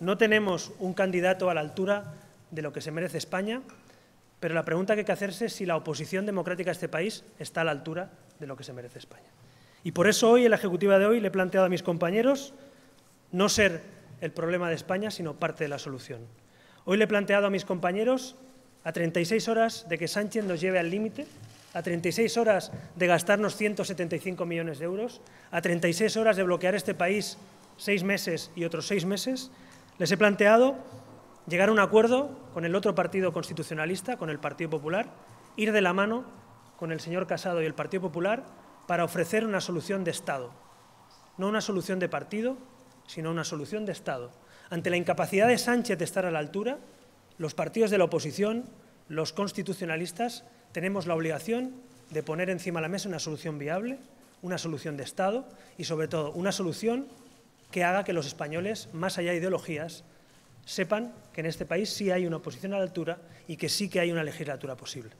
No tenemos un candidato a la altura de lo que se merece España, pero la pregunta que hay que hacerse es si la oposición democrática de este país está a la altura de lo que se merece España. Y por eso hoy, en la ejecutiva de hoy, le he planteado a mis compañeros no ser el problema de España, sino parte de la solución. Hoy le he planteado a mis compañeros a 36 horas de que Sánchez nos lleve al límite, a 36 horas de gastarnos 175 millones de euros, a 36 horas de bloquear este país seis meses y otros seis meses, les he planteado llegar a un acuerdo con el otro partido constitucionalista, con el Partido Popular, ir de la mano con el señor Casado y el Partido Popular para ofrecer una solución de Estado. No una solución de partido, sino una solución de Estado. Ante la incapacidad de Sánchez de estar a la altura, los partidos de la oposición, los constitucionalistas, tenemos la obligación de poner encima de la mesa una solución viable, una solución de Estado y, sobre todo, una solución que haga que los españoles, más allá de ideologías, sepan que en este país sí hay una oposición a la altura y que sí que hay una legislatura posible.